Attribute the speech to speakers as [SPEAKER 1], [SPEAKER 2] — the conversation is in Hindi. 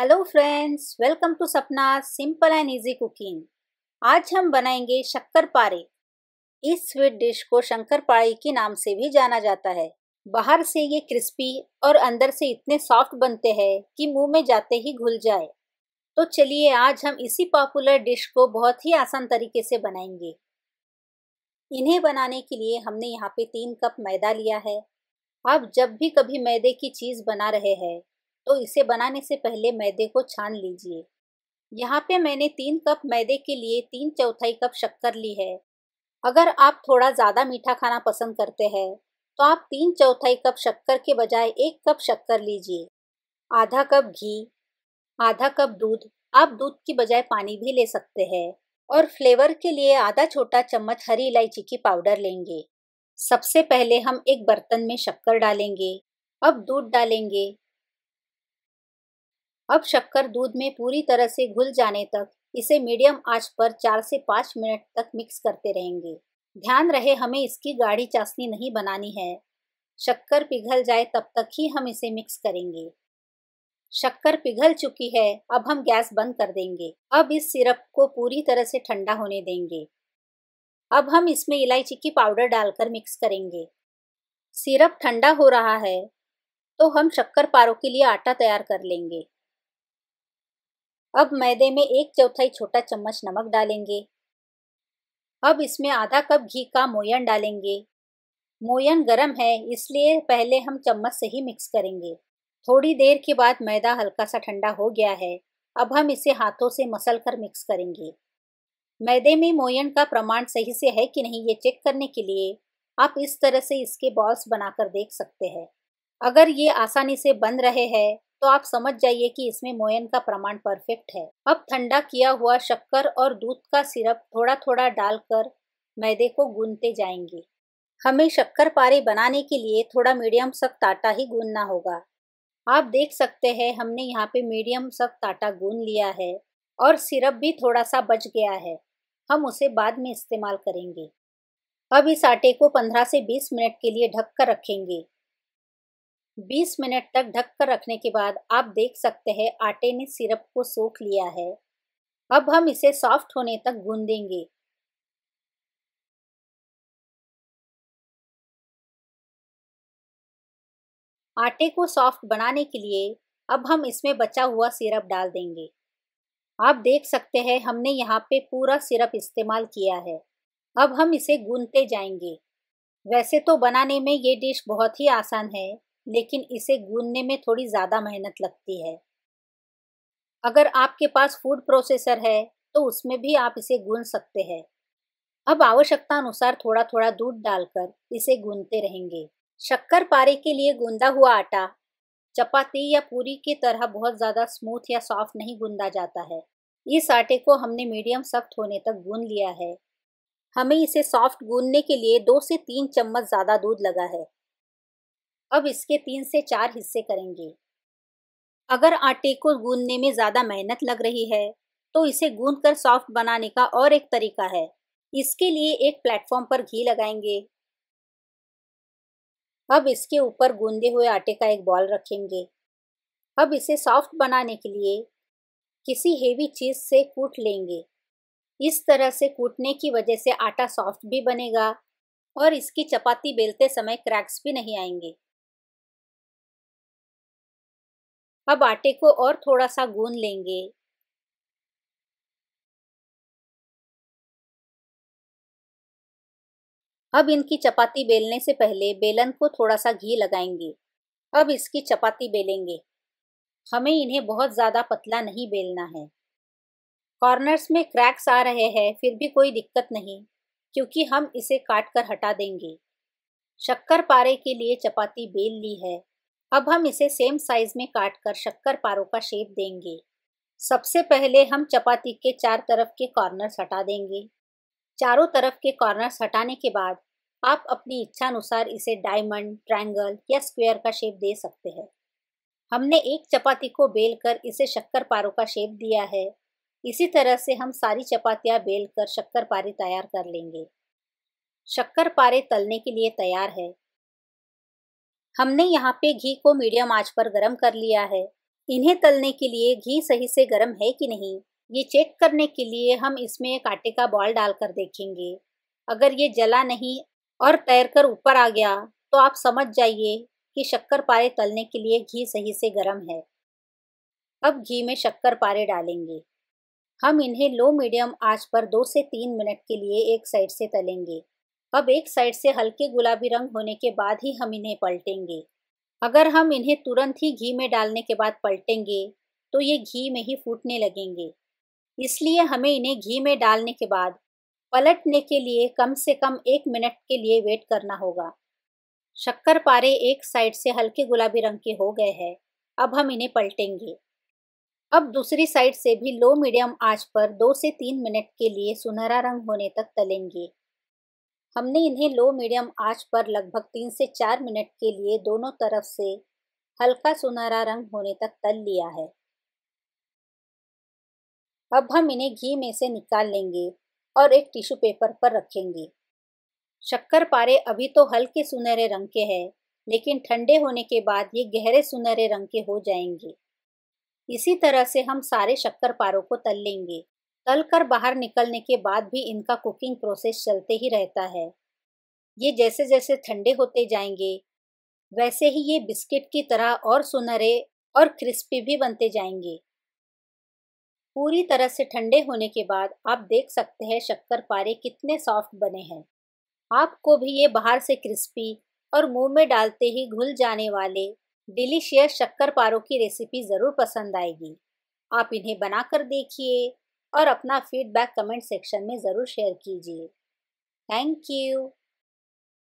[SPEAKER 1] hello friends welcome to Sapna simple and easy cooking आज हम बनाएंगे शक्कर पारे इस स्वीट डिश को शंकर पारे के नाम से भी जाना जाता है बाहर से ये क्रिस्पी और अंदर से इतने सॉफ्ट बनते हैं कि मुंह में जाते ही घुल जाए तो चलिए आज हम इसी पॉपुलर डिश को बहुत ही आसान तरीके से बनाएंगे इन्हें बनाने के लिए हमने यहाँ पे तीन कप मैदा लिया है आप जब भी कभी मैदे की चीज़ बना रहे हैं तो इसे बनाने से पहले मैदे को छान लीजिए यहाँ पे मैंने तीन कप मैदे के लिए तीन चौथाई कप शक्कर ली है अगर आप थोड़ा ज़्यादा मीठा खाना पसंद करते हैं तो आप तीन चौथाई कप शक्कर के बजाय एक कप शक्कर लीजिए आधा कप घी आधा कप दूध आप दूध की बजाय पानी भी ले सकते हैं और फ्लेवर के लिए आधा छोटा चम्मच हरी इलायची की पाउडर लेंगे सबसे पहले हम एक बर्तन में शक्कर डालेंगे अब दूध डालेंगे अब शक्कर दूध में पूरी तरह से घुल जाने तक इसे मीडियम आंच पर चार से पाँच मिनट तक मिक्स करते रहेंगे ध्यान रहे हमें इसकी गाढ़ी चाशनी नहीं बनानी है शक्कर पिघल जाए तब तक ही हम इसे मिक्स करेंगे शक्कर पिघल चुकी है अब हम गैस बंद कर देंगे अब इस सिरप को पूरी तरह से ठंडा होने देंगे अब हम इसमें इलायची की पाउडर डालकर मिक्स करेंगे सिरप ठंडा हो रहा है तो हम शक्कर पारों के लिए आटा तैयार कर लेंगे अब मैदे में एक चौथाई छोटा चम्मच नमक डालेंगे अब इसमें आधा कप घी का मोयन डालेंगे मोयन गरम है इसलिए पहले हम चम्मच से ही मिक्स करेंगे थोड़ी देर के बाद मैदा हल्का सा ठंडा हो गया है अब हम इसे हाथों से मसल कर मिक्स करेंगे मैदे में मोयन का प्रमाण सही से है कि नहीं ये चेक करने के लिए आप इस तरह से इसके बॉल्स बनाकर देख सकते हैं अगर ये आसानी से बन रहे हैं तो आप समझ जाइए कि इसमें मोयन का प्रमाण परफेक्ट है अब ठंडा किया हुआ शक्कर और दूध का सिरप थोड़ा थोड़ा डालकर मैदे को गूंदते जाएंगे हमें शक्कर पारे बनाने के लिए थोड़ा मीडियम सख्त आटा ही गूंदना होगा आप देख सकते हैं हमने यहाँ पे मीडियम सख्त आटा गूंद लिया है और सिरप भी थोड़ा सा बच गया है हम उसे बाद में इस्तेमाल करेंगे अब इस आटे को 15 से 20 मिनट के लिए ढक कर रखेंगे 20 मिनट तक ढक कर रखने के बाद आप देख सकते हैं आटे ने सिरप को सोख लिया है अब हम इसे सॉफ्ट होने तक गूंदेंगे आटे को सॉफ्ट बनाने के लिए अब हम इसमें बचा हुआ सिरप डाल देंगे आप देख सकते हैं हमने यहाँ पे पूरा सिरप इस्तेमाल किया है अब हम इसे गूंदते जाएंगे वैसे तो बनाने में ये डिश बहुत ही आसान है लेकिन इसे गूंदने में थोड़ी ज़्यादा मेहनत लगती है अगर आपके पास फूड प्रोसेसर है तो उसमें भी आप इसे गूंद सकते हैं अब आवश्यकता अनुसार थोड़ा थोड़ा दूध डालकर इसे गूंदते रहेंगे शक्कर पारे के लिए गूंदा हुआ आटा चपाती या पूरी की तरह बहुत ज़्यादा स्मूथ या सॉफ्ट नहीं गूंदा जाता है इस आटे को हमने मीडियम सख्त होने तक गूंद लिया है हमें इसे सॉफ्ट गूंदने के लिए दो से तीन चम्मच ज़्यादा दूध लगा है अब इसके तीन से चार हिस्से करेंगे अगर आटे को गूंदने में ज़्यादा मेहनत लग रही है तो इसे गूंद कर सॉफ्ट बनाने का और एक तरीका है इसके लिए एक प्लेटफॉर्म पर घी लगाएंगे अब इसके ऊपर गूंदे हुए आटे का एक बॉल रखेंगे अब इसे सॉफ्ट बनाने के लिए किसी हेवी चीज़ से कूट लेंगे इस तरह से कूटने की वजह से आटा सॉफ्ट भी बनेगा और इसकी चपाती बेलते समय क्रैक्स भी नहीं आएंगे अब आटे को और थोड़ा सा गूंद लेंगे अब इनकी चपाती बेलने से पहले बेलन को थोड़ा सा घी लगाएंगे अब इसकी चपाती बेलेंगे हमें इन्हें बहुत ज़्यादा पतला नहीं बेलना है कॉर्नर्स में क्रैक्स आ रहे हैं फिर भी कोई दिक्कत नहीं क्योंकि हम इसे काट कर हटा देंगे शक्कर पारे के लिए चपाती बेल ली है अब हम इसे सेम साइज में काट कर शक्कर पारों का शेप देंगे सबसे पहले हम चपाती के चार तरफ के कॉर्नर्स हटा देंगे चारों तरफ के कॉर्नर्स हटाने के बाद आप अपनी इच्छा अनुसार इसे डायमंड ट्रायंगल या स्क्वायर का शेप दे सकते हैं हमने एक चपाती को बेल कर इसे शक्कर पारों का शेप दिया है इसी तरह से हम सारी चपातियाँ बेल कर शक्कर पारे तैयार कर लेंगे शक्कर पारे तलने के लिए तैयार है हमने यहाँ पे घी को मीडियम आंच पर गर्म कर लिया है इन्हें तलने के लिए घी सही से गर्म है कि नहीं ये चेक करने के लिए हम इसमें एक आटे का बॉल डालकर देखेंगे अगर ये जला नहीं और तैर कर ऊपर आ गया तो आप समझ जाइए कि शक्कर पारे तलने के लिए घी सही से गर्म है अब घी में शक्कर पारे डालेंगे हम इन्हें लो मीडियम आंच पर दो से तीन मिनट के लिए एक साइड से तलेंगे अब एक साइड से हल्के गुलाबी रंग होने के बाद ही हम इन्हें पलटेंगे अगर हम इन्हें तुरंत ही घी में डालने के बाद पलटेंगे तो ये घी में ही फूटने लगेंगे इसलिए हमें इन्हें घी में डालने के बाद पलटने के लिए कम से कम एक मिनट के लिए वेट करना होगा शक्कर पारे एक साइड से हल्के गुलाबी रंग के हो गए हैं अब हम इन्हें पलटेंगे अब दूसरी साइड से भी लो मीडियम आंच पर दो से तीन मिनट के लिए सुनहरा रंग होने तक तलेंगे हमने इन्हें लो मीडियम आंच पर लगभग तीन से चार मिनट के लिए दोनों तरफ से हल्का सुनहरा रंग होने तक तल लिया है अब हम इन्हें घी में से निकाल लेंगे और एक टिश्यू पेपर पर रखेंगे शक्कर पारे अभी तो हल्के सुनहरे रंग के हैं लेकिन ठंडे होने के बाद ये गहरे सुनहरे रंग के हो जाएंगे इसी तरह से हम सारे शक्कर पारों को तल लेंगे तल कर बाहर निकलने के बाद भी इनका कुकिंग प्रोसेस चलते ही रहता है ये जैसे जैसे ठंडे होते जाएंगे वैसे ही ये बिस्किट की तरह और सुनहरे और क्रिस्पी भी बनते जाएंगे पूरी तरह से ठंडे होने के बाद आप देख सकते हैं शक्कर पारे कितने सॉफ्ट बने हैं आपको भी ये बाहर से क्रिस्पी और मुंह में डालते ही घुल जाने वाले डिलीशियस शक्कर पारों की रेसिपी ज़रूर पसंद आएगी आप इन्हें बनाकर देखिए और अपना फीडबैक कमेंट सेक्शन में ज़रूर शेयर कीजिए थैंक यू